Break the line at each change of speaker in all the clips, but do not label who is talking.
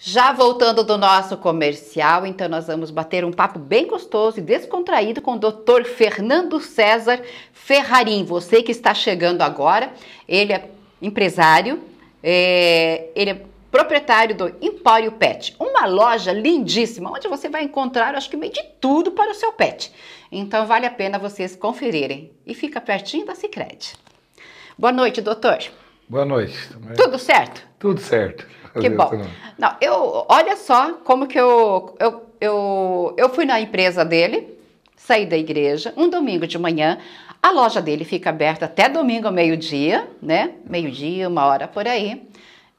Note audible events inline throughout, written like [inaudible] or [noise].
Já voltando do nosso comercial, então nós vamos bater um papo bem gostoso e descontraído com o Dr. Fernando César Ferrarim. Você que está chegando agora, ele é empresário, é, ele é proprietário do Empório Pet, uma loja lindíssima onde você vai encontrar, acho que meio de tudo para o seu pet. Então vale a pena vocês conferirem e fica pertinho da Sicredi. Boa noite, doutor.
Boa noite. Tudo certo? Tudo certo. Que bom.
Não, eu, olha só como que eu, eu, eu, eu fui na empresa dele, saí da igreja, um domingo de manhã, a loja dele fica aberta até domingo ao meio-dia, né? Meio-dia, uma hora por aí.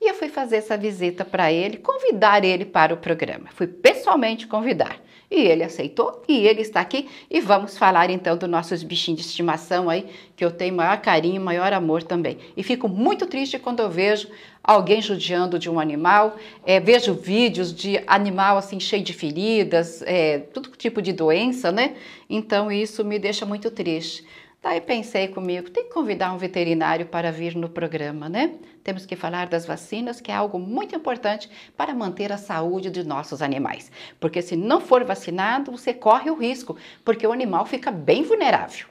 E eu fui fazer essa visita para ele, convidar ele para o programa. Fui pessoalmente convidar. E ele aceitou e ele está aqui. E vamos falar então dos nossos bichinhos de estimação aí, que eu tenho maior carinho, maior amor também. E fico muito triste quando eu vejo alguém judiando de um animal, é, vejo vídeos de animal assim cheio de feridas, é, todo tipo de doença, né? Então isso me deixa muito triste. Daí tá, pensei comigo, tem que convidar um veterinário para vir no programa, né? Temos que falar das vacinas, que é algo muito importante para manter a saúde de nossos animais. Porque se não for vacinado, você corre o risco, porque o animal fica bem vulnerável.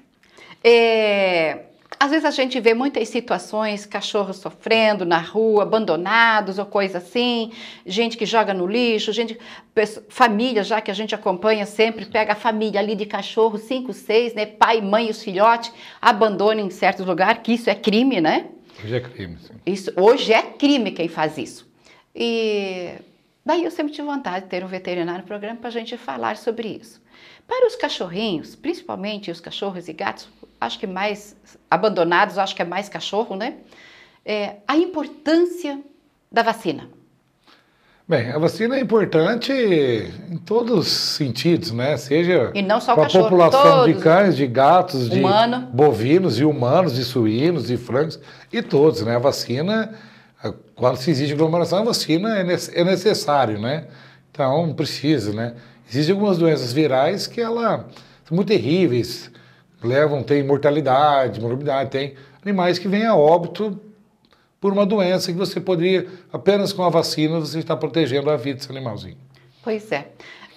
É... Às vezes a gente vê muitas situações, cachorros sofrendo na rua, abandonados ou coisa assim, gente que joga no lixo, gente, família, já que a gente acompanha sempre, pega a família ali de cachorro, cinco, seis, né, pai, mãe, os filhotes, abandonam em certos lugares, que isso é crime, né?
Hoje é crime, sim.
Isso, hoje é crime quem faz isso. E daí eu sempre tive vontade de ter um veterinário no programa para a gente falar sobre isso. Para os cachorrinhos, principalmente os cachorros e gatos, acho que mais abandonados, acho que é mais cachorro, né? É, a importância da vacina.
Bem, a vacina é importante em todos os sentidos, né? Seja e não só para a população todos. de cães, de gatos, de bovinos e humanos, de suínos, de frangos e todos, né? A vacina, quando se exige aglomeração, a vacina é, é necessário, né? Então precisa, né? Existem algumas doenças virais que ela, são muito terríveis, levam, tem mortalidade, morbidade, tem animais que vêm a óbito por uma doença que você poderia, apenas com a vacina, você está protegendo a vida desse animalzinho.
Pois é.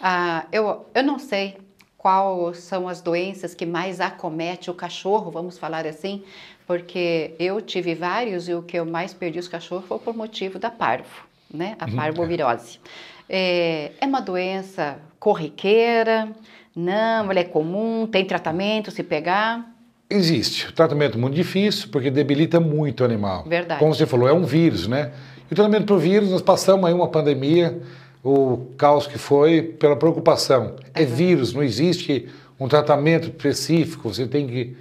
Ah, eu, eu não sei quais são as doenças que mais acomete o cachorro, vamos falar assim, porque eu tive vários e o que eu mais perdi os cachorros foi por motivo da parvo, né? A uhum. parvovirose. Uhum. É, é uma doença corriqueira? Não, ela é comum? Tem tratamento se pegar?
Existe. O tratamento é muito difícil, porque debilita muito o animal. Verdade. Como você falou, é um vírus, né? E o tratamento para o vírus, nós passamos aí uma pandemia, o caos que foi, pela preocupação. É, é vírus, não existe um tratamento específico, você tem que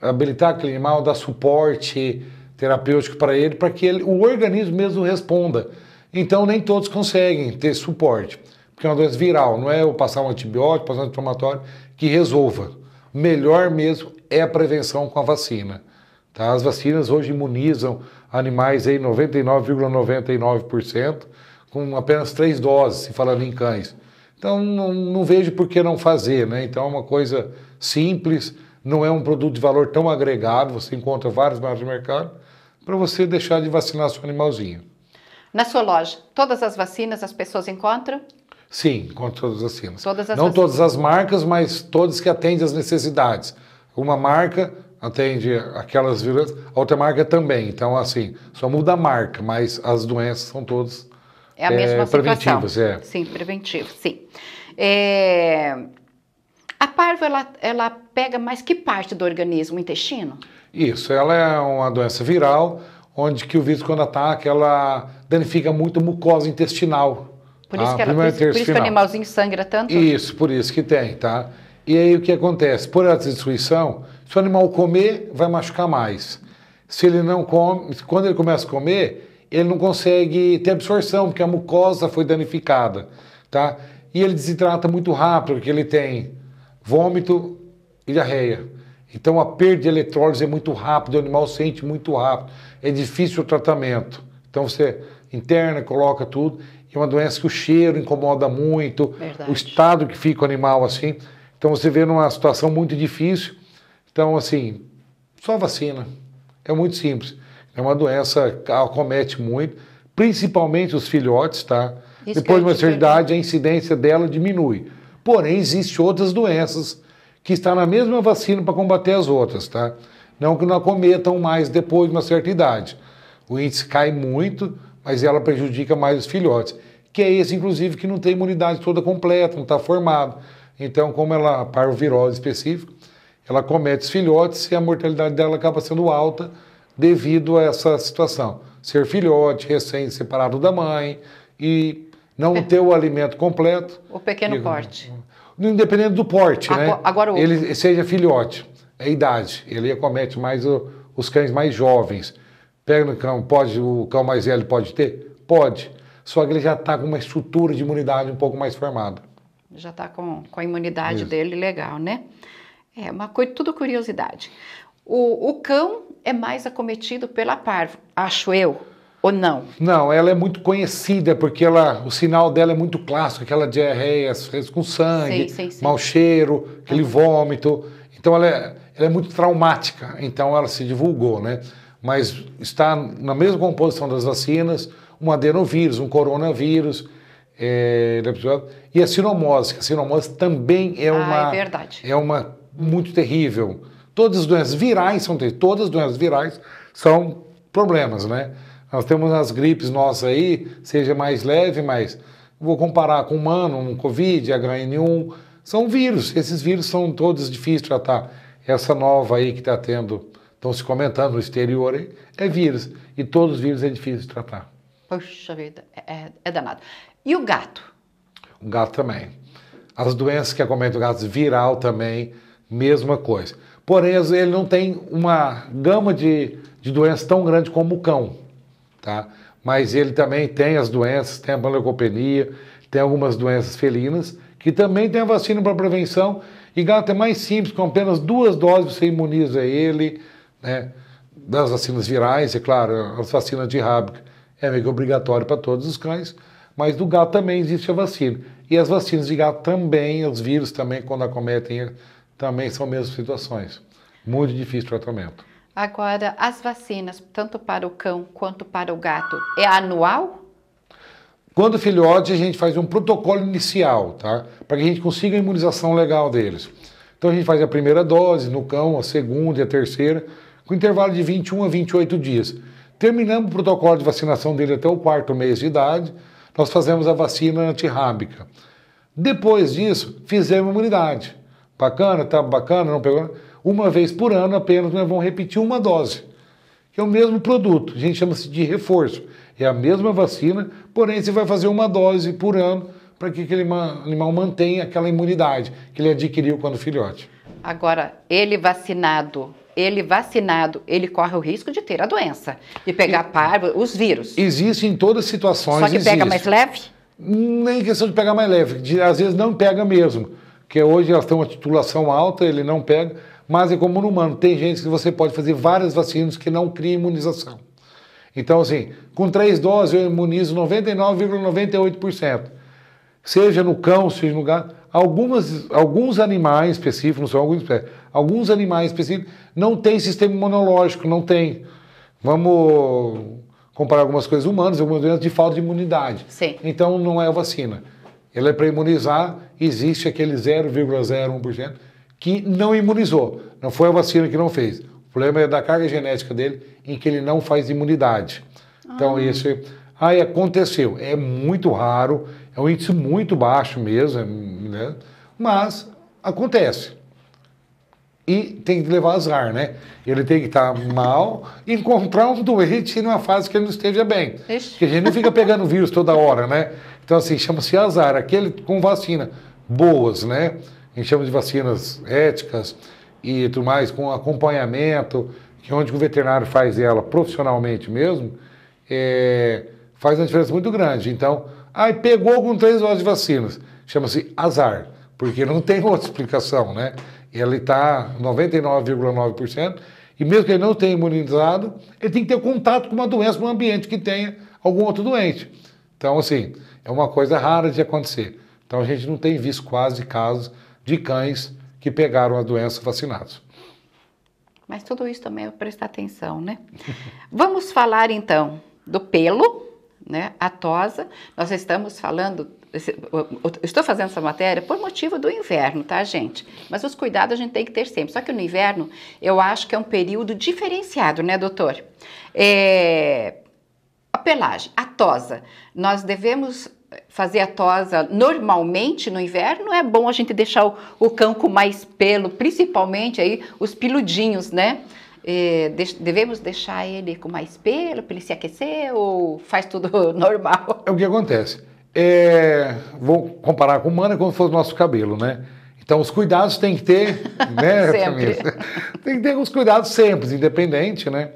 habilitar aquele animal, dar suporte terapêutico para ele, para que ele, o organismo mesmo responda. Então, nem todos conseguem ter suporte, porque é uma doença viral, não é eu passar um antibiótico, passar um anti-inflamatório que resolva. Melhor mesmo é a prevenção com a vacina. Tá? As vacinas hoje imunizam animais em 99,99%, com apenas três doses, se falando em cães. Então, não, não, vejo por que não fazer, né? Então, é uma coisa simples, não é um produto de valor tão agregado, você encontra vários mais de mercado, para você deixar de vacinar seu animalzinho.
Na sua loja, todas as vacinas as pessoas encontram?
Sim, encontro todas as vacinas. Todas as Não vacinas. todas as marcas, mas todas que atendem às necessidades. Uma marca atende aquelas vírus, a outra marca também. Então, assim, só muda a marca, mas as doenças são todas é a é, mesma é, preventivas. É. Sim,
preventivas, sim. É... A parvo, ela, ela pega mais que parte do organismo, o intestino?
Isso, ela é uma doença viral, onde que o vírus, quando ataca, ela danifica muito a mucosa intestinal. Por isso, ah, que, ela, por, por isso que o
animalzinho sangra tanto? Isso,
por isso que tem, tá? E aí o que acontece? Por essa destruição, se o animal comer, vai machucar mais. Se ele não come, quando ele começa a comer, ele não consegue ter absorção, porque a mucosa foi danificada, tá? E ele desidrata muito rápido, porque ele tem vômito e diarreia. Então a perda de eletrólise é muito rápida, o animal sente muito rápido, é difícil o tratamento. Então você interna, coloca tudo. É uma doença que o cheiro incomoda muito, Verdade. o estado que fica o animal assim. Então você vê numa situação muito difícil. Então, assim, só vacina. É muito simples. É uma doença que acomete muito, principalmente os filhotes, tá? Isso Depois de uma certa idade, a incidência dela diminui. Porém, existem outras doenças que estão na mesma vacina para combater as outras, tá? Não que não acometam mais depois de uma certa idade. O índice cai muito, mas ela prejudica mais os filhotes, que é esse, inclusive, que não tem imunidade toda completa, não está formado. Então, como ela, a parvovirose específica, ela comete os filhotes e a mortalidade dela acaba sendo alta devido a essa situação. Ser filhote, recém-separado da mãe e não é. ter o alimento completo. O pequeno e, porte. Independente do porte, a, né? Agora o... Ele seja filhote, é idade. Ele acomete mais o, os cães mais jovens. Pega no cão, pode, o cão mais velho pode ter? Pode. Só que ele já está com uma estrutura de imunidade um pouco mais formada.
Já está com, com a imunidade Isso. dele legal, né? É uma coisa, tudo curiosidade. O, o cão é mais acometido pela parvo, acho eu ou não?
Não, ela é muito conhecida porque ela, o sinal dela é muito clássico, aquela diarreia com sangue, sim, sim, sim. mau cheiro, aquele uhum. vômito. Então ela é, ela é muito traumática, então ela se divulgou, né? mas está na mesma composição das vacinas, um adenovírus, um coronavírus, é, né, e a sinomose, que a sinomose também é, ah, é uma... é verdade. É uma muito terrível. Todas as doenças virais são terríveis. todas as doenças virais são problemas, né? Nós temos as gripes nossas aí, seja mais leve, mas vou comparar com humano, um COVID, HN1, são vírus. Esses vírus são todos difíceis de tratar. Essa nova aí que está tendo estão se comentando no exterior, hein? é vírus. E todos os vírus é difícil de tratar.
Poxa vida, é, é, é danado. E o gato?
O gato também. As doenças que acometem o gato viral também, mesma coisa. Porém, ele não tem uma gama de, de doenças tão grande como o cão, tá? Mas ele também tem as doenças, tem a malacopenia, tem algumas doenças felinas, que também tem a vacina para prevenção. E gato é mais simples, com apenas duas doses você imuniza ele né, das vacinas virais, é claro, as vacinas de Rabic é meio que obrigatório para todos os cães, mas do gato também existe a vacina. E as vacinas de gato também, os vírus também, quando acometem, também são mesmas situações. Muito difícil o tratamento.
Agora, as vacinas, tanto para o cão quanto para o gato, é anual?
Quando filhote, a gente faz um protocolo inicial, tá? Para que a gente consiga a imunização legal deles. Então a gente faz a primeira dose no cão, a segunda e a terceira, com intervalo de 21 a 28 dias. Terminamos o protocolo de vacinação dele até o quarto mês de idade, nós fazemos a vacina antirrábica. Depois disso, fizemos imunidade. Bacana, tá bacana, não pegou. Uma vez por ano apenas nós vamos repetir uma dose, que é o mesmo produto, a gente chama-se de reforço. É a mesma vacina, porém você vai fazer uma dose por ano para que aquele animal mantenha aquela imunidade que ele adquiriu quando filhote.
Agora, ele vacinado ele vacinado, ele corre o risco de ter a doença, de pegar parvo, os vírus.
Existe em todas as situações. Só que existe. pega mais leve? Nem questão de pegar mais leve, de, às vezes não pega mesmo, porque hoje elas têm uma titulação alta, ele não pega, mas é como no humano, tem gente que você pode fazer várias vacinas que não cria imunização. Então, assim, com três doses eu imunizo 99,98%, seja no cão, seja no gato, Algumas, alguns animais específicos, não são alguns, é, alguns animais específicos não têm sistema imunológico, não tem. Vamos comparar algumas coisas humanas, algumas doenças de falta de imunidade. Sim. Então não é vacina. Ela é para imunizar, existe aquele 0,01% que não imunizou. Não foi a vacina que não fez. O problema é da carga genética dele em que ele não faz imunidade. Então, isso ah. aí aconteceu. É muito raro, é um índice muito baixo mesmo, é, né? mas acontece. E tem que levar azar, né? Ele tem que estar mal, encontrar um doente numa fase que ele não esteja bem. Ixi. Porque a gente não fica pegando vírus toda hora, né? Então, assim, chama-se azar. Aquele com vacina boas, né? A gente chama de vacinas éticas e tudo mais, com acompanhamento, que é onde o veterinário faz ela profissionalmente mesmo, é, faz uma diferença muito grande. Então, Aí pegou com três doses de vacinas. Chama-se azar, porque não tem [laughs] outra explicação, né? Ele está 99,9%, e mesmo que ele não tenha imunizado, ele tem que ter contato com uma doença no ambiente que tenha algum outro doente. Então, assim, é uma coisa rara de acontecer. Então, a gente não tem visto quase casos de cães que pegaram a doença vacinados.
Mas tudo isso também é prestar atenção, né? [laughs] Vamos falar então do pelo né, a tosa Nós estamos falando, estou fazendo essa matéria por motivo do inverno, tá, gente? Mas os cuidados a gente tem que ter sempre. Só que no inverno eu acho que é um período diferenciado, né, doutor? É, a pelagem, a tosa. Nós devemos fazer a tosa normalmente no inverno, é bom a gente deixar o, o cão com mais pelo, principalmente aí os piludinhos, né? É, devemos deixar ele com mais pelo para ele se aquecer ou faz tudo [laughs]
normal? É o que acontece. É, vou comparar com o humano é como se fosse o nosso cabelo, né? Então os cuidados tem que ter, [laughs] né? sempre. Tem que ter os cuidados sempre, independente, né?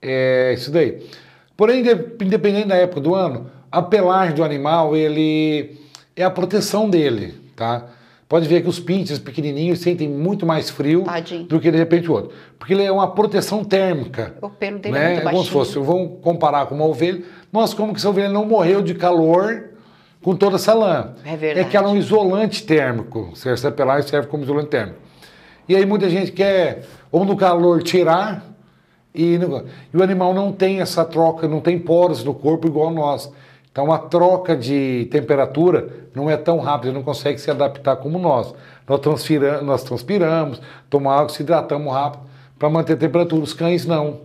É isso daí. Porém, independente da época do ano, a pelagem do animal ele é a proteção dele, tá? Pode ver que os pinches pequenininhos sentem muito mais frio Tadinho. do que de repente o outro. Porque ele é uma proteção térmica.
O pelo dele é né? é muito baixinho. Como se
fosse, vamos comparar com uma ovelha. Nós como que essa ovelha não morreu de calor com toda essa lã.
É verdade. É que ela
é um isolante térmico. Essa pelagem serve como isolante térmico. E aí muita gente quer, ou no calor, tirar... E, e o animal não tem essa troca, não tem poros no corpo igual nós. Então a troca de temperatura não é tão rápida, não consegue se adaptar como nós. Nós, transpiramos, nós transpiramos, tomamos água, se hidratamos rápido para manter a temperatura. Os cães não.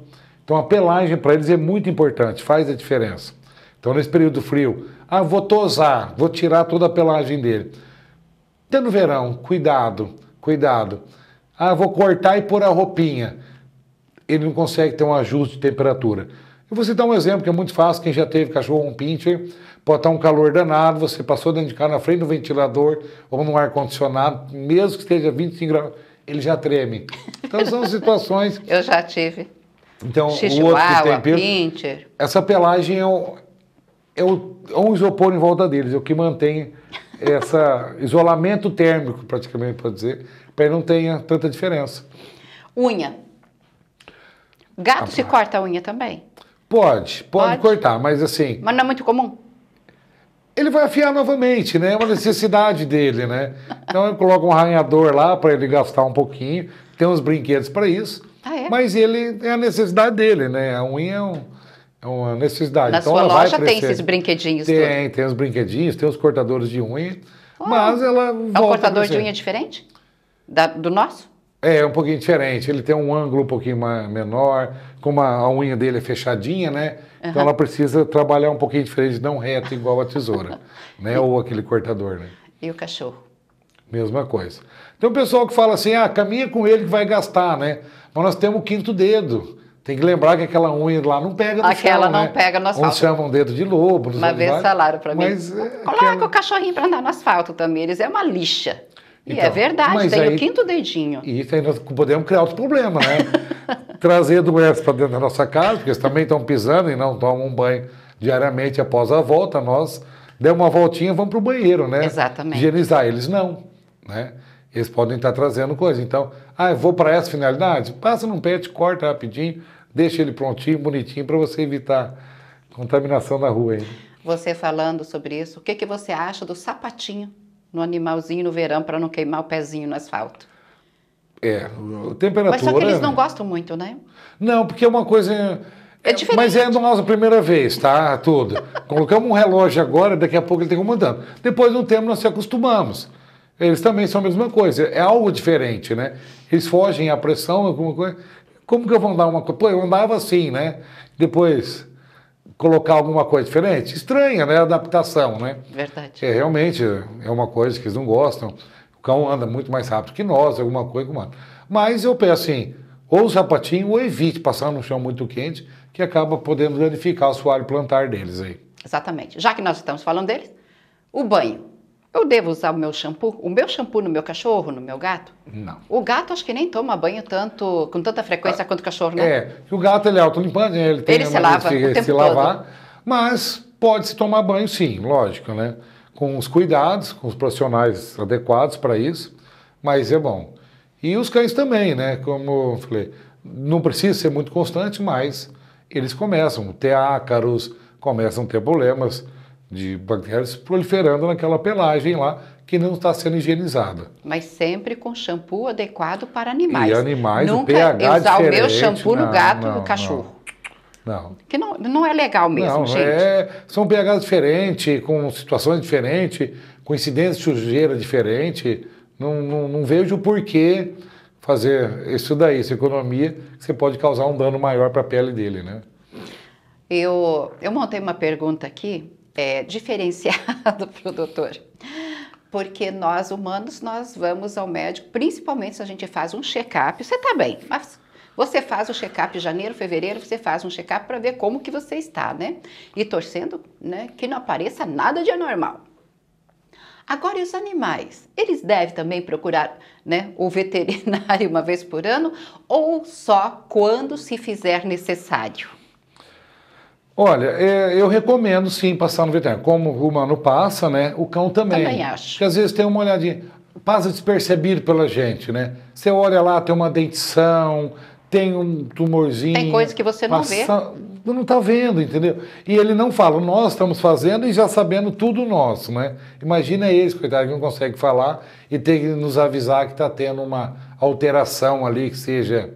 Então a pelagem para eles é muito importante, faz a diferença. Então nesse período frio, ah, vou tosar, vou tirar toda a pelagem dele. Até no verão, cuidado, cuidado. Ah, vou cortar e pôr a roupinha. Ele não consegue ter um ajuste de temperatura. Eu vou citar um exemplo que é muito fácil, quem já teve cachorro um pincher, pode estar um calor danado, você passou dentro de casa na frente do ventilador ou no ar-condicionado, mesmo que esteja 25 graus, ele já treme.
Então são [laughs] situações... Eu já tive.
Então, o outro que tem peso,
pincher.
Essa pelagem é um, é, é um isopor em volta deles, é o que mantém esse [laughs] isolamento térmico, praticamente, pode dizer, para ele não tenha tanta diferença.
Unha. Gato ah, se tá. corta a unha também.
Pode, pode, pode, cortar, mas assim. Mas não é muito comum. Ele vai afiar novamente, né? É uma necessidade dele, né? Então eu coloco um arranhador lá para ele gastar um pouquinho. Tem uns brinquedos para isso. Ah, é? Mas ele é a necessidade dele, né? A unha é, um, é uma necessidade. Na então, sua loja tem esses
brinquedinhos Tem,
tudo. tem os brinquedinhos, tem os cortadores de unha. Oh, mas ela
volta. É um cortador de unha diferente? Da, do nosso?
É, um pouquinho diferente. Ele tem um ângulo um pouquinho menor, como a, unha dele é fechadinha, né? Uhum. Então ela precisa trabalhar um pouquinho diferente, não reto igual a tesoura, [laughs] né? Ou aquele cortador, né? E o cachorro? Mesma coisa. Tem um pessoal que fala assim, ah, caminha com ele que vai gastar, né? Mas nós temos o quinto dedo. Tem que lembrar que aquela unha lá não pega no Aquela chão, não né? pega no asfalto. Uns chamam dedo de lobo. Uma vez falaram para mim, Mas, é,
coloca aquela... o cachorrinho para andar no asfalto também. Eles é uma lixa.
E é então, verdade, tem aí, o quinto dedinho. E isso aí nós podemos criar outro problema, né? [laughs] Trazer doenças para dentro da nossa casa, porque eles também estão pisando e não tomam um banho diariamente após a volta, nós demos uma voltinha vamos para o banheiro, né? Exatamente. Higienizar. Eles não, né? Eles podem estar tá trazendo coisa. Então, ah, eu vou para essa finalidade? Passa num pet, corta rapidinho, deixa ele prontinho, bonitinho, para você evitar contaminação na rua. Hein?
Você falando sobre isso, o que, que você acha do sapatinho no animalzinho no verão para não queimar o pezinho no asfalto.
É, a temperatura. Mas só que eles não
gostam muito, né?
Não, porque é uma coisa. É diferente. É, mas é nossa primeira vez, tá? Tudo. [laughs] Colocamos um relógio agora, daqui a pouco ele tem que andando. Depois de um tempo nós se acostumamos. Eles também são a mesma coisa. É algo diferente, né? Eles fogem à pressão, alguma coisa. Como que eu vou andar uma coisa? Pô, eu andava assim, né? Depois colocar alguma coisa diferente. Estranha, né? A adaptação, né? Verdade. É, realmente é uma coisa que eles não gostam. O cão anda muito mais rápido que nós, alguma coisa como anda. Mas eu peço assim, ou o sapatinho, ou evite passar no chão muito quente, que acaba podendo danificar o assoalho plantar deles aí.
Exatamente. Já que nós estamos falando deles, o banho. Eu devo usar o meu shampoo? O meu shampoo no meu cachorro, no meu gato? Não. O gato acho que nem toma banho tanto, com tanta frequência ah, quanto o cachorro, né? É,
o gato ele é autolimpante, né? ele tem ele se lava de se, o se lavar, todo. mas pode-se tomar banho sim, lógico, né? Com os cuidados, com os profissionais adequados para isso, mas é bom. E os cães também, né? Como eu falei, não precisa ser muito constante, mas eles começam a ter ácaros, começam a ter problemas de bactérias proliferando naquela pelagem lá que não está sendo higienizada.
Mas sempre com shampoo adequado para animais. E animais, Nunca pH é usar o meu shampoo não, no gato e no cachorro. Não. não. Que não, não é legal mesmo, não, gente.
É, são pHs diferentes, com situações diferentes, com incidência de sujeira diferente. Não, não, não vejo porquê fazer isso daí, essa economia, que você pode causar um dano maior para a pele dele, né?
Eu, eu montei uma pergunta aqui é, diferenciado [laughs] para o doutor. Porque nós humanos, nós vamos ao médico, principalmente se a gente faz um check-up, você está bem, mas você faz o check-up em janeiro, fevereiro, você faz um check-up para ver como que você está, né? E torcendo né, que não apareça nada de anormal. Agora, e os animais? Eles devem também procurar né, o veterinário [laughs] uma vez por ano ou só quando se fizer necessário?
Olha, é, eu recomendo sim passar no veterinário. Como o humano passa, né? O cão também. Também acho. Porque às vezes tem uma olhadinha, passa despercebido pela gente, né? Você olha lá, tem uma dentição, tem um tumorzinho. Tem coisa que você não passa... vê. Não está vendo, entendeu? E ele não fala, nós estamos fazendo e já sabendo tudo nosso, né? Imagina eles, coitado, que não consegue falar e tem que nos avisar que está tendo uma alteração ali, que seja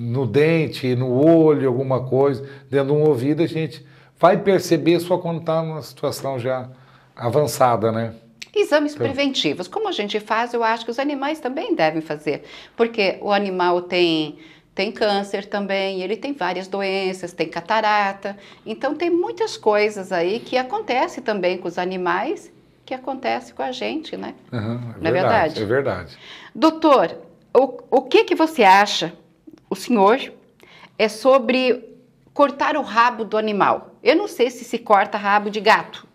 no dente, no olho, alguma coisa, dentro de um ouvido, a gente vai perceber só quando está numa situação já avançada, né?
Exames então. preventivos. Como a gente faz, eu acho que os animais também devem fazer, porque o animal tem tem câncer também, ele tem várias doenças, tem catarata. Então tem muitas coisas aí que acontece também com os animais, que acontece com a gente, né?
Uhum, é Não é verdade, é verdade. É verdade.
Doutor, o, o que que você acha o senhor é sobre cortar o rabo do animal. Eu não sei se se corta rabo de gato.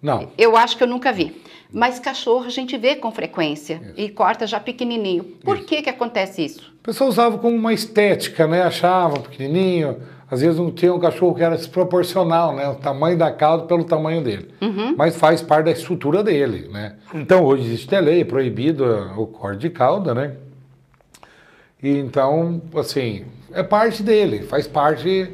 Não. Eu acho que eu nunca vi. Mas cachorro a gente vê com frequência isso. e corta já pequenininho. Por isso. que que acontece isso?
A pessoa usava como uma estética, né? Achava pequenininho. Às vezes não tinha um cachorro que era desproporcional, né? O tamanho da cauda pelo tamanho dele. Uhum. Mas faz parte da estrutura dele, né? Então hoje existe a lei, é proibido o corte de cauda, né? E então, assim, é parte dele, faz parte.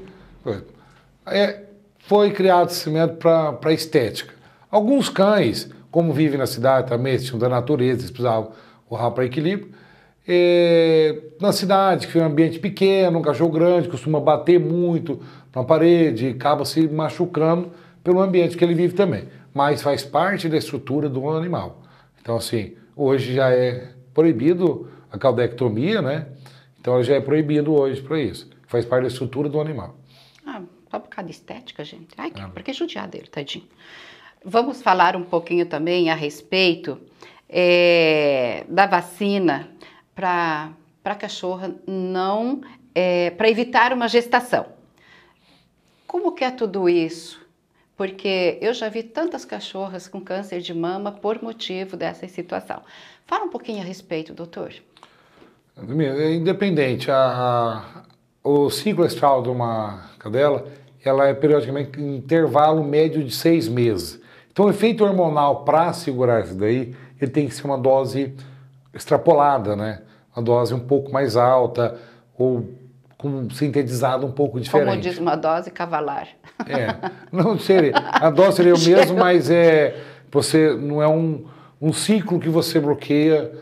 É, foi criado esse cimento para estética. Alguns cães, como vivem na cidade também, eles tinham da natureza, eles precisavam correr para equilíbrio. É, na cidade, que é um ambiente pequeno, um cachorro grande, costuma bater muito na parede, acaba se machucando pelo ambiente que ele vive também. Mas faz parte da estrutura do animal. Então, assim, hoje já é proibido a caldectomia, né? Então ela já é proibido hoje para isso. Faz parte da estrutura do animal.
Ah, só por causa de estética, gente. Ai, que, ah, judiar dele, tadinho? Vamos falar um pouquinho também a respeito é, da vacina para a cachorra não. É, eh, para evitar uma gestação. Como que é tudo isso? Porque eu já vi tantas cachorras com câncer de mama por motivo dessa situação. Fala um pouquinho a respeito, doutor.
É independente. A, a, o ciclo estral de uma cadela ela é periodicamente em intervalo médio de seis meses. Então, o efeito hormonal para segurar isso daí, ele tem que ser uma dose extrapolada, né? Uma dose um pouco mais alta ou com sintetizado um pouco diferente. Como diz
uma dose cavalar.
É, não seria. A dose seria o mesmo, [laughs] mas é você não é um, um ciclo que você bloqueia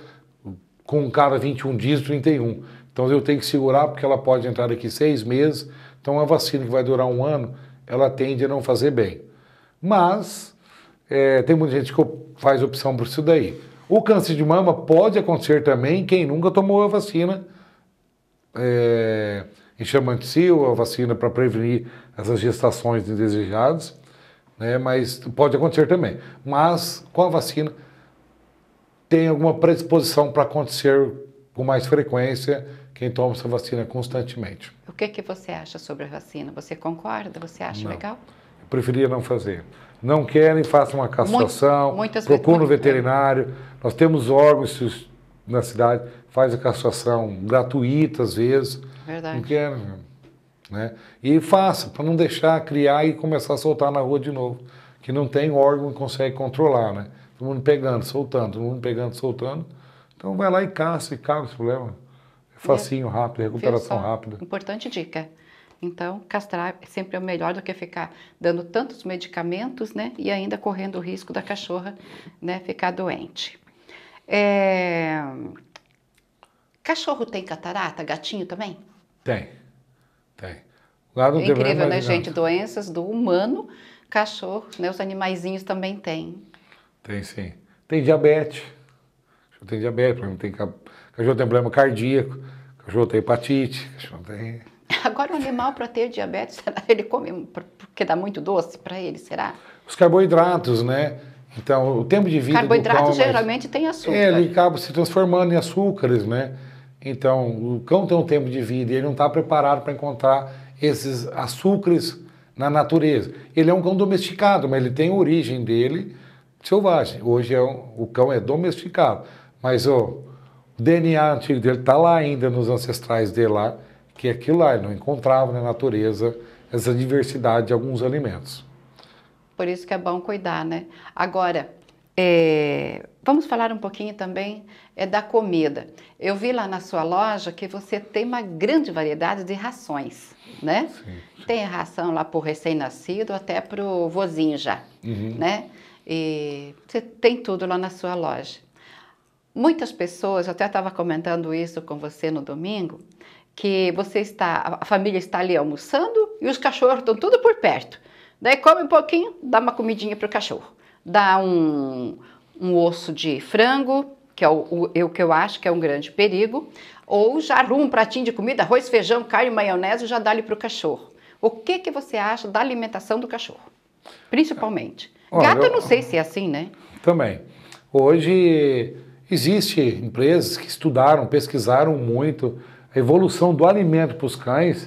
com um cara 21 dias, 31. Então eu tenho que segurar porque ela pode entrar daqui seis meses. Então a vacina que vai durar um ano, ela tende a não fazer bem. Mas é, tem muita gente que faz opção por isso daí. O câncer de mama pode acontecer também quem nunca tomou a vacina é, enxamantil, a vacina para prevenir essas gestações indesejadas, né? mas pode acontecer também. Mas com a vacina tem alguma predisposição para acontecer com mais frequência quem toma essa vacina constantemente.
O que, que você acha sobre a vacina? Você concorda? Você acha não. legal?
Eu preferia não fazer. Não querem, façam uma castração, Muitas procuram um veterinário. Nós temos órgãos na cidade, faz a castração gratuita às vezes. Verdade. Não querem. Né? E faça, para não deixar criar e começar a soltar na rua de novo. Que não tem órgão que consegue controlar, né? todo mundo pegando, soltando, todo mundo pegando, soltando. Então vai lá e caça e caga esse problema. É facinho, rápido, recuperação rápida.
Importante dica. Então, castrar é sempre é melhor do que ficar dando tantos medicamentos, né? E ainda correndo o risco da cachorra, né? Ficar doente. É... Cachorro tem catarata? Gatinho também?
Tem, tem. Lá no é incrível, né, gente?
Doenças do humano, cachorro, né? Os animaizinhos também têm.
Tem sim. Tem diabetes. Cachorro tem diabetes, por tem cachorro tem problema cardíaco, cachorro tem hepatite, cachorro tem.
[laughs] Agora o animal para ter diabetes, será ele come porque dá muito doce para ele, será?
Os carboidratos, né? Então, o tempo de vida. carboidratos geralmente
mas... tem açúcar. É, ele
acaba se transformando em açúcares, né? Então, o cão tem um tempo de vida e ele não está preparado para encontrar esses açúcares na natureza. Ele é um cão domesticado, mas ele tem a origem dele selvagem. Hoje é um, o cão é domesticado, mas o DNA antigo dele está lá ainda nos ancestrais dele lá, que é aquilo lá, ele não encontrava na natureza essa diversidade de alguns alimentos.
Por isso que é bom cuidar, né? Agora, é, vamos falar um pouquinho também é, da comida. Eu vi lá na sua loja que você tem uma grande variedade de rações, né? Sim, sim. Tem ração lá para o recém-nascido até para o vozinho já, uhum. né? e você tem tudo lá na sua loja. Muitas pessoas, eu até estava comentando isso com você no domingo, que você está, a família está ali almoçando e os cachorros estão tudo por perto. Daí come um pouquinho, dá uma comidinha para o cachorro. Dá um, um osso de frango, que é o, o, é o que eu acho que é um grande perigo, ou já arruma um pratinho de comida, arroz, feijão, carne, maionese e já dá ali para o cachorro. O que, que você acha da alimentação do cachorro, principalmente? Olha, Gato eu não sei se é assim, né?
Também. Hoje existe empresas que estudaram, pesquisaram muito a evolução do alimento para os cães.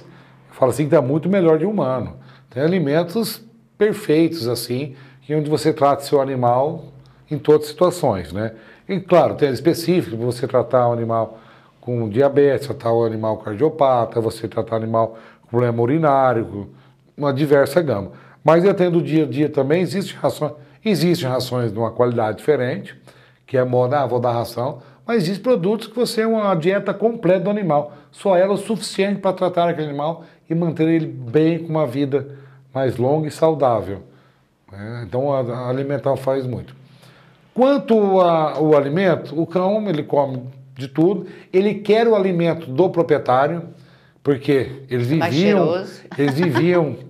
Eu falo assim que dá tá muito melhor de humano. Tem alimentos perfeitos assim, que onde você trata seu animal em todas as situações, né? E claro, tem específico você tratar o animal com diabetes, tratar o animal cardiopata, você tratar o animal com problema urinário, uma diversa gama. Mas dentro do dia a dia também existem rações, existem rações de uma qualidade diferente, que é moda, ah, vou dar ração, mas existem produtos que você é uma dieta completa do animal, só ela é o suficiente para tratar aquele animal e manter ele bem com uma vida mais longa e saudável. É, então a, a alimentar faz muito. Quanto ao alimento, o cão ele come de tudo, ele quer o alimento do proprietário, porque eles tá viviam, eles viviam [laughs]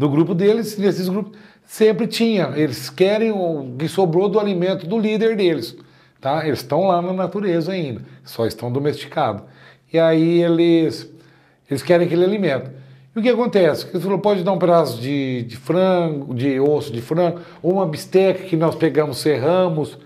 No grupo deles, nesses grupos, sempre tinha. Eles querem o que sobrou do alimento do líder deles. Tá? Eles estão lá na natureza ainda, só estão domesticados. E aí eles, eles querem aquele alimento. E o que acontece? Ele falou, pode dar um pedaço de, de frango, de osso de frango, ou uma bisteca que nós pegamos, serramos,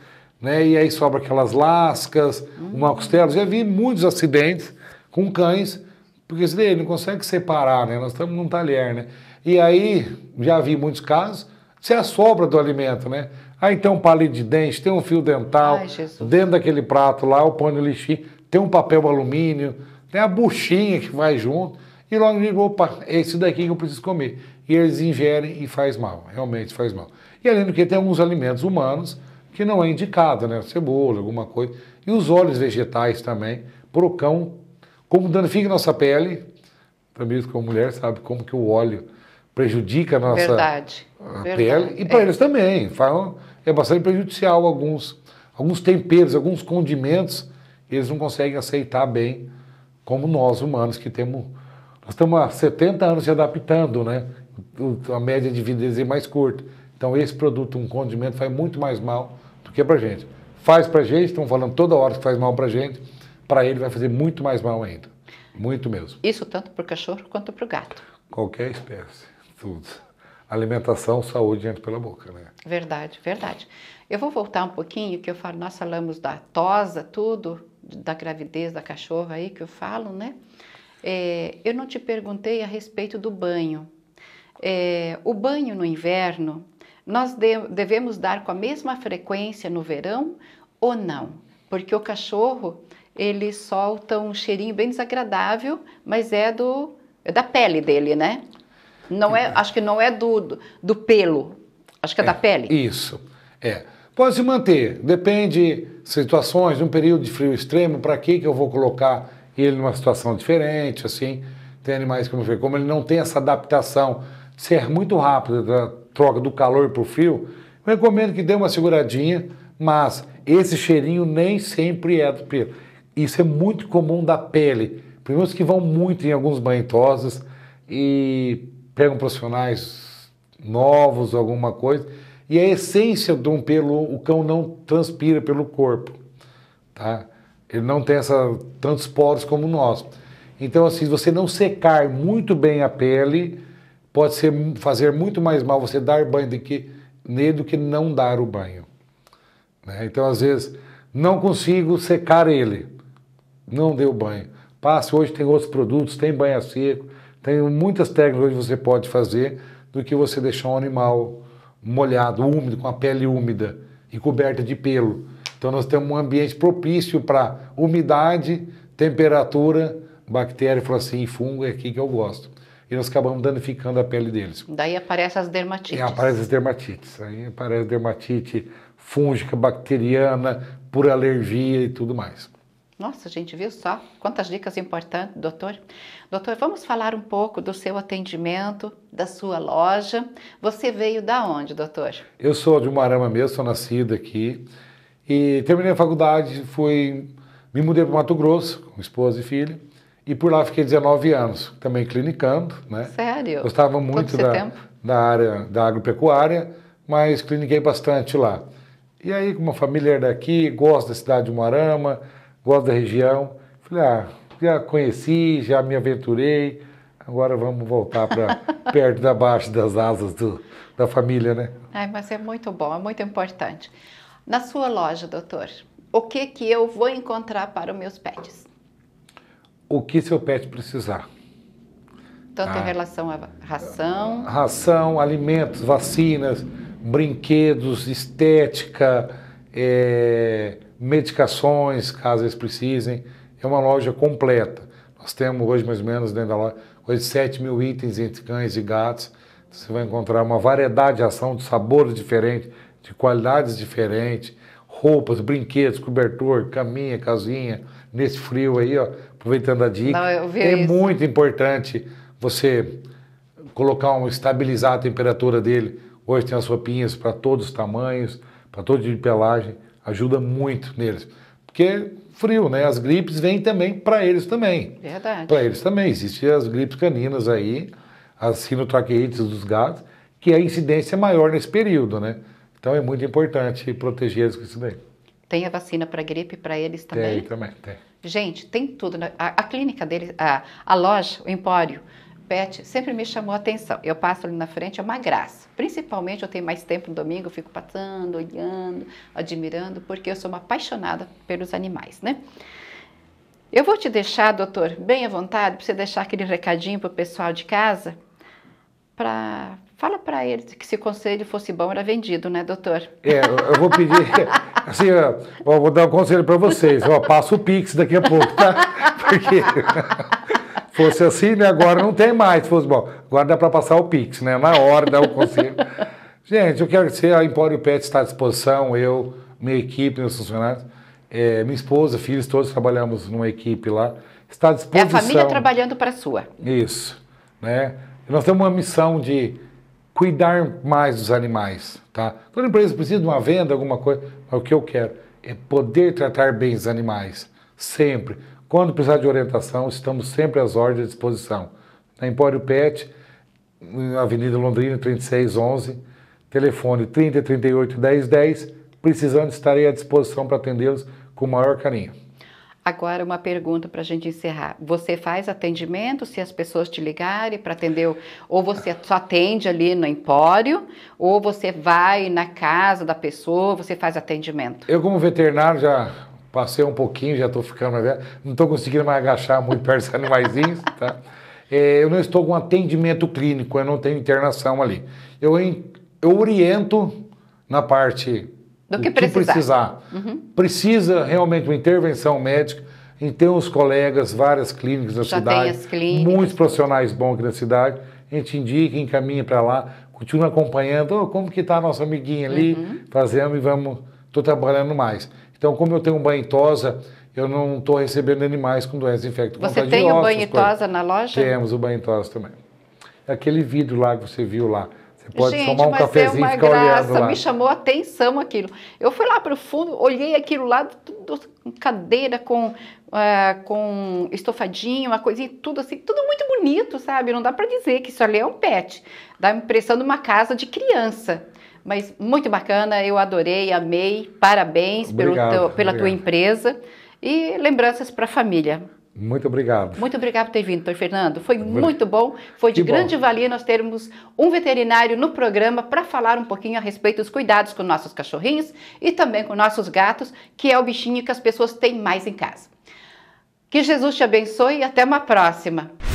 né? E aí sobra aquelas lascas, hum. uma costela. Já vi muitos acidentes com cães, porque eles não consegue separar, né? Nós estamos num talher, né? E aí, já vi muitos casos, se é a sobra do alimento, né? Ah, então um palito de dente, tem um fio dental, Ai, dentro daquele prato lá, eu ponho o lixinho, tem um papel alumínio, tem a buchinha que vai junto, e logo digo, opa, é esse daqui que eu preciso comer. E eles ingerem e faz mal, realmente faz mal. E além do que, tem alguns alimentos humanos que não é indicado, né? Cebola, alguma coisa. E os óleos vegetais também, para o cão, como danifica nossa pele, também a mulher sabe como que o óleo prejudica a nossa
Verdade. A Verdade. pele. E para é. eles
também. é bastante prejudicial alguns, alguns temperos, alguns condimentos, eles não conseguem aceitar bem, como nós humanos que temos. Nós estamos há 70 anos se adaptando, né? A média de vida deles é mais curta. Então, esse produto, um condimento, faz muito mais mal do que para gente. Faz para gente, estão falando toda hora que faz mal para gente, para ele vai fazer muito mais mal ainda. Muito mesmo.
Isso tanto para o cachorro quanto para o gato.
Qualquer espécie tudo. Alimentação, saúde entra pela boca, né?
Verdade, verdade. Eu vou voltar um pouquinho, que eu falo, nós falamos da tosa, tudo, da gravidez da cachorra aí que eu falo, né? É, eu não te perguntei a respeito do banho. É, o banho no inverno, nós devemos dar com a mesma frequência no verão ou não? Porque o cachorro, ele solta um cheirinho bem desagradável, mas é do é da pele dele, né? Não é, acho que não é do, do pelo, acho que é, é da pele.
Isso, é. Pode se manter, depende situações, num período de frio extremo, para que que eu vou colocar ele numa situação diferente, assim. Tem animais como eu como ele não tem essa adaptação, ser muito rápido da troca do calor para o frio, eu recomendo que dê uma seguradinha, mas esse cheirinho nem sempre é do pelo. Isso é muito comum da pele, primeiros que vão muito em alguns banhos e pegam profissionais novos, alguma coisa, e a essência do um pelo, o cão não transpira pelo corpo, tá? Ele não tem essa, tantos poros como nós. Então, assim, se você não secar muito bem a pele, pode ser, fazer muito mais mal você dar banho do que, nele do que não dar o banho. Né? Então, às vezes, não consigo secar ele, não deu banho. Passe, hoje tem outros produtos, tem banho a seco, tem muitas técnicas que você pode fazer do que você deixar um animal molhado, úmido, com a pele úmida e coberta de pelo. Então nós temos um ambiente propício para umidade, temperatura, bactéria, assim, e fungo é aqui que eu gosto. E nós acabamos danificando a pele deles.
Daí aparecem as dermatites. É, aparecem
as dermatites. Aí aparece dermatite fúngica, bacteriana, por alergia e tudo mais.
Nossa, gente, viu só? Quantas dicas importantes, doutor. Doutor, vamos falar um pouco do seu atendimento, da sua loja. Você veio da onde, doutor?
Eu sou de Moarama mesmo, sou nascido aqui. E terminei a faculdade, fui, me mudei para Mato Grosso, com esposa e filho. E por lá fiquei 19 anos, também clinicando, né?
Sério? Gostava
muito da, da área da agropecuária, mas cliniquei bastante lá. E aí, como a família é daqui, gosto da cidade de Moarama gosto da região. Falei, ah, já conheci, já me aventurei, agora vamos voltar para [laughs] perto da baixa das asas do, da família, né?
Ai, mas é muito bom, é muito importante. Na sua loja, doutor, o que que eu vou encontrar para os meus pets?
O que seu pet precisar.
Tanto ah, em relação à ração...
Ração, alimentos, vacinas, brinquedos, estética, é, medicações, caso eles precisem. É uma loja completa. Nós temos hoje, mais ou menos, dentro da loja, hoje 7 mil itens entre cães e gatos. Você vai encontrar uma variedade de ação, de sabores diferentes, de qualidades diferentes, roupas, brinquedos, cobertor, caminha, casinha, nesse frio aí, ó, aproveitando a dica. Não, é isso. muito importante você colocar um, estabilizar a temperatura dele. Hoje tem as roupinhas para todos os tamanhos, para todo tipo de pelagem ajuda muito neles. Porque é frio, né? As gripes vêm também para eles também.
Verdade. Para
eles também. Existem as gripes caninas aí, as sinotraqueites dos gatos, que é a incidência é maior nesse período, né? Então é muito importante proteger eles com isso daí.
Tem a vacina para gripe para eles também? Tem, também, tem. Gente, tem tudo. Né? A, a clínica deles, a, a loja, o empório, pet sempre me chamou a atenção. Eu passo ali na frente, é uma graça. Principalmente eu tenho mais tempo no domingo, eu fico passando, olhando, admirando, porque eu sou uma apaixonada pelos animais, né? Eu vou te deixar, doutor, bem à vontade, para você deixar aquele recadinho para o pessoal de casa. Pra... Fala para eles que se o conselho fosse bom, era vendido, né, doutor?
É, eu vou pedir. [laughs] assim, ó, vou dar um conselho para vocês. Ó, passa o Pix daqui a pouco, tá? [laughs] Porque fosse assim, né? Agora não tem mais futebol. Agora dá para passar o Pix, né? Na hora dá o conselho. [laughs] Gente, eu quero dizer, a Empório Pet está à disposição, eu, minha equipe, meus funcionários, é, minha esposa, filhos, todos trabalhamos numa equipe lá. Está à disposição. É a família
trabalhando para a sua.
Isso. Né? Nós temos uma missão de cuidar mais dos animais. Tá? Toda empresa precisa de uma venda, alguma coisa, mas é o que eu quero é poder tratar bem os animais, sempre quando precisar de orientação, estamos sempre às ordens à disposição. Na Empório Pet, Avenida Londrina, 3611, telefone 30 38 10 10. Precisando, estarei à disposição para atendê-los com o maior carinho.
Agora, uma pergunta para a gente encerrar. Você faz atendimento se as pessoas te ligarem para atender? Ou você só atende ali no empório? Ou você vai na casa da pessoa, você faz atendimento?
Eu, como veterinário, já Passei um pouquinho, já estou ficando mais velho. Não estou conseguindo mais agachar muito perto dos animaizinhos, [laughs] tá? É, eu não estou com atendimento clínico, eu não tenho internação ali. Eu, eu oriento na parte do que, que precisar. precisar. Uhum. Precisa realmente uma intervenção médica. Então os colegas, várias clínicas da Já cidade, clínicas. muitos profissionais bons aqui na cidade. A gente indica, encaminha para lá, continua acompanhando. Oh, como que está a nossa amiguinha ali? Uhum. Fazemos e vamos. Estou trabalhando mais. Então, como eu tenho um banho em tosa, eu não estou recebendo animais com doença infecta. Você tem o banho em tosa na loja? Temos o banho em tosa também. É aquele vidro lá que você viu lá. Você pode Gente, tomar um cafezinho é e ficar graça, olhando lá. Me
chamou a atenção aquilo. Eu fui lá para o fundo, olhei aquilo lá, tudo, cadeira com, é, com estofadinho, uma coisinha, tudo assim, tudo muito bonito, sabe? Não dá para dizer que isso ali é um pet. Dá a impressão de uma casa de criança. Mas muito bacana, eu adorei, amei. Parabéns obrigado, pelo teu, pela obrigado. tua empresa e lembranças para a família.
Muito obrigado. Muito
obrigado por ter vindo, doutor Fernando. Foi muito bom. Foi de que grande bom. valia nós termos um veterinário no programa para falar um pouquinho a respeito dos cuidados com nossos cachorrinhos e também com nossos gatos, que é o bichinho que as pessoas têm mais em casa. Que Jesus te abençoe e até uma próxima.